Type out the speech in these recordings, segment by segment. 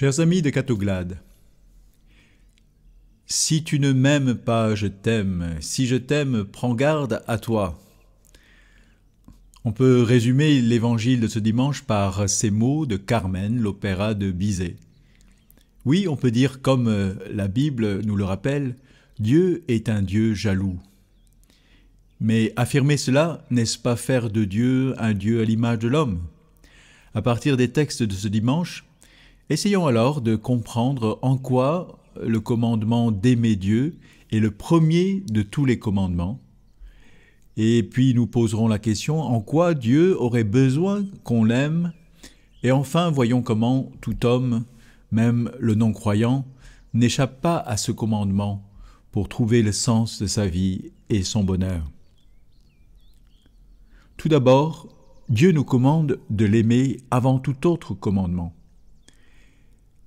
Chers amis de Catoglade, si tu ne m'aimes pas, je t'aime. Si je t'aime, prends garde à toi. On peut résumer l'évangile de ce dimanche par ces mots de Carmen, l'opéra de Bizet. Oui, on peut dire, comme euh, la Bible nous le rappelle, Dieu est un Dieu jaloux. Mais affirmer cela, n'est-ce pas faire de Dieu un Dieu à l'image de l'homme À partir des textes de ce dimanche, Essayons alors de comprendre en quoi le commandement d'aimer Dieu est le premier de tous les commandements. Et puis nous poserons la question en quoi Dieu aurait besoin qu'on l'aime. Et enfin, voyons comment tout homme, même le non-croyant, n'échappe pas à ce commandement pour trouver le sens de sa vie et son bonheur. Tout d'abord, Dieu nous commande de l'aimer avant tout autre commandement.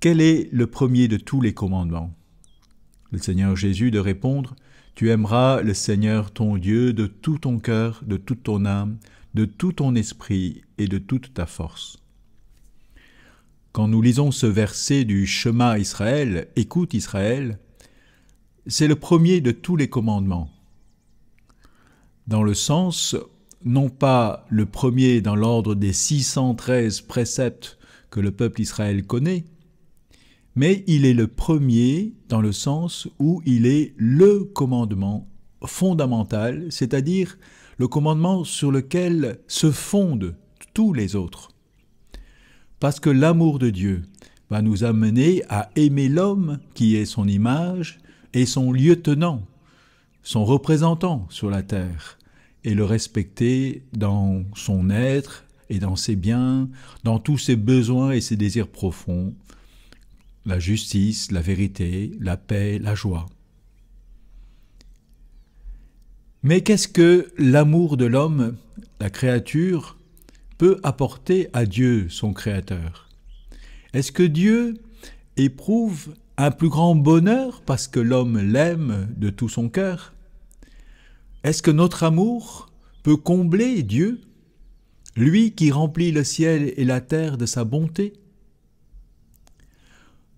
Quel est le premier de tous les commandements Le Seigneur Jésus de répondre, Tu aimeras le Seigneur ton Dieu de tout ton cœur, de toute ton âme, de tout ton esprit et de toute ta force. Quand nous lisons ce verset du chemin Israël, écoute Israël, c'est le premier de tous les commandements. Dans le sens, non pas le premier dans l'ordre des 613 préceptes que le peuple Israël connaît, mais il est le premier dans le sens où il est le commandement fondamental, c'est-à-dire le commandement sur lequel se fondent tous les autres. Parce que l'amour de Dieu va nous amener à aimer l'homme qui est son image et son lieutenant, son représentant sur la terre, et le respecter dans son être et dans ses biens, dans tous ses besoins et ses désirs profonds, la justice, la vérité, la paix, la joie. Mais qu'est-ce que l'amour de l'homme, la créature, peut apporter à Dieu, son Créateur Est-ce que Dieu éprouve un plus grand bonheur parce que l'homme l'aime de tout son cœur Est-ce que notre amour peut combler Dieu, lui qui remplit le ciel et la terre de sa bonté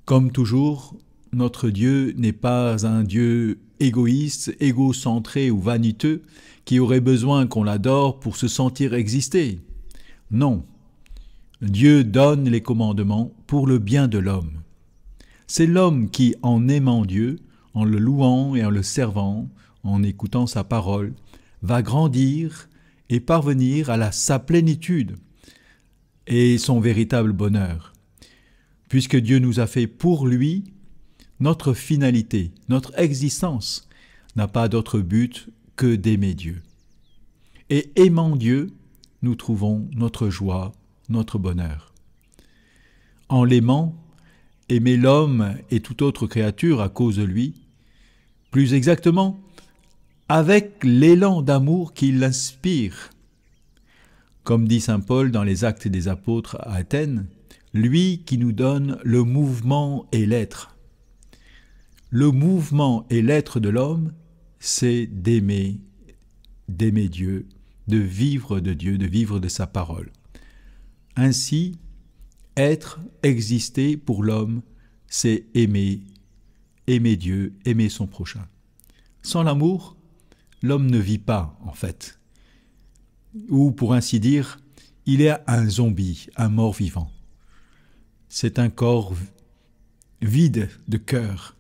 comme toujours, notre Dieu n'est pas un Dieu égoïste, égocentré ou vaniteux, qui aurait besoin qu'on l'adore pour se sentir exister. Non. Dieu donne les commandements pour le bien de l'homme. C'est l'homme qui, en aimant Dieu, en le louant et en le servant, en écoutant sa parole, va grandir et parvenir à la, sa plénitude et son véritable bonheur puisque Dieu nous a fait pour lui, notre finalité, notre existence n'a pas d'autre but que d'aimer Dieu. Et aimant Dieu, nous trouvons notre joie, notre bonheur. En l'aimant, aimer l'homme et toute autre créature à cause de lui, plus exactement, avec l'élan d'amour qui l'inspire comme dit Saint Paul dans les actes des apôtres à Athènes, lui qui nous donne le mouvement et l'être. Le mouvement et l'être de l'homme, c'est d'aimer, d'aimer Dieu, de vivre de Dieu, de vivre de sa parole. Ainsi, être, exister pour l'homme, c'est aimer, aimer Dieu, aimer son prochain. Sans l'amour, l'homme ne vit pas, en fait ou pour ainsi dire, il est un zombie, un mort vivant. C'est un corps vide de cœur.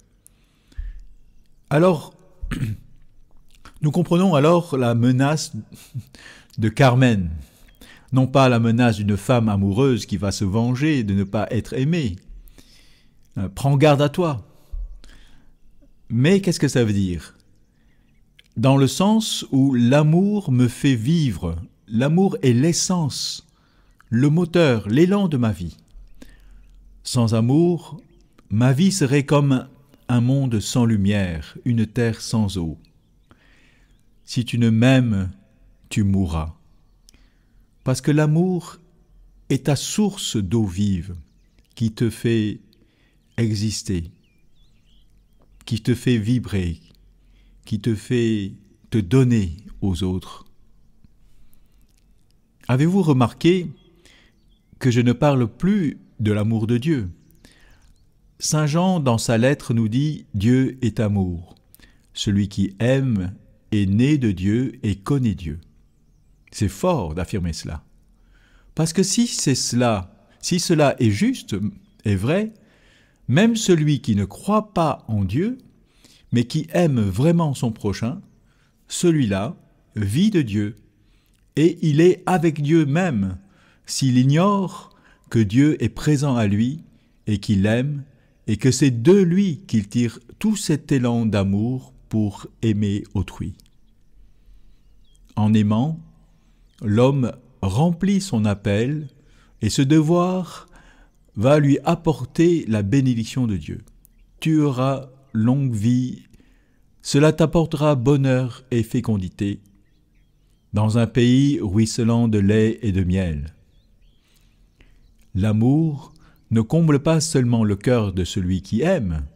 Alors, nous comprenons alors la menace de Carmen, non pas la menace d'une femme amoureuse qui va se venger de ne pas être aimée. Euh, prends garde à toi. Mais qu'est-ce que ça veut dire dans le sens où l'amour me fait vivre, l'amour est l'essence, le moteur, l'élan de ma vie. Sans amour, ma vie serait comme un monde sans lumière, une terre sans eau. Si tu ne m'aimes, tu mourras. Parce que l'amour est ta source d'eau vive qui te fait exister, qui te fait vibrer, qui te fait te donner aux autres. Avez-vous remarqué que je ne parle plus de l'amour de Dieu Saint Jean dans sa lettre nous dit Dieu est amour. Celui qui aime est né de Dieu et connaît Dieu. C'est fort d'affirmer cela. Parce que si c'est cela, si cela est juste, est vrai, même celui qui ne croit pas en Dieu mais qui aime vraiment son prochain, celui-là vit de Dieu, et il est avec Dieu même, s'il ignore que Dieu est présent à lui, et qu'il aime, et que c'est de lui qu'il tire tout cet élan d'amour pour aimer autrui. En aimant, l'homme remplit son appel, et ce devoir va lui apporter la bénédiction de Dieu. Tu auras longue vie, cela t'apportera bonheur et fécondité, dans un pays ruisselant de lait et de miel. L'amour ne comble pas seulement le cœur de celui qui aime,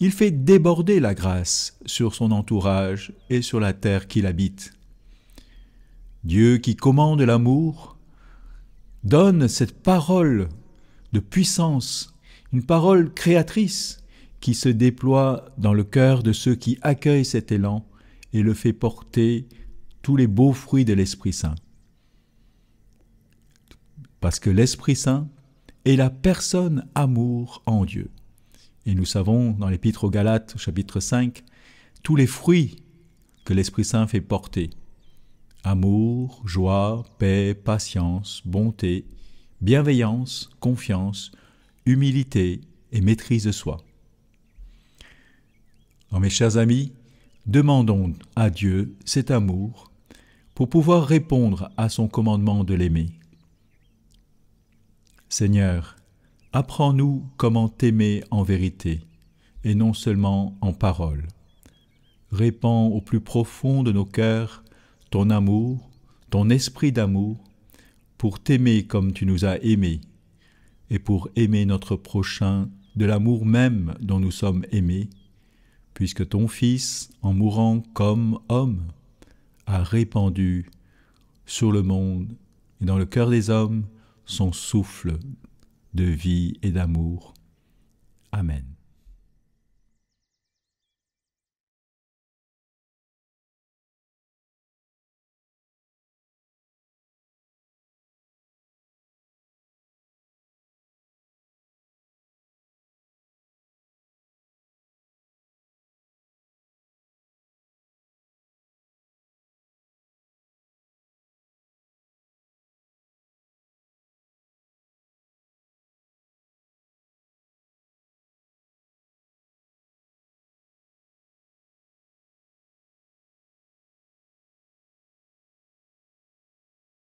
il fait déborder la grâce sur son entourage et sur la terre qu'il habite. Dieu qui commande l'amour, donne cette parole de puissance, une parole créatrice, qui se déploie dans le cœur de ceux qui accueillent cet élan et le fait porter tous les beaux fruits de l'Esprit Saint. Parce que l'Esprit Saint est la personne amour en Dieu. Et nous savons dans l'Épître aux Galates, chapitre 5, tous les fruits que l'Esprit Saint fait porter. Amour, joie, paix, patience, bonté, bienveillance, confiance, humilité et maîtrise de soi mes chers amis, demandons à Dieu cet amour pour pouvoir répondre à son commandement de l'aimer. Seigneur, apprends-nous comment t'aimer en vérité et non seulement en parole. Répands au plus profond de nos cœurs ton amour, ton esprit d'amour, pour t'aimer comme tu nous as aimés, et pour aimer notre prochain de l'amour même dont nous sommes aimés, puisque ton Fils, en mourant comme homme, a répandu sur le monde et dans le cœur des hommes son souffle de vie et d'amour. Amen.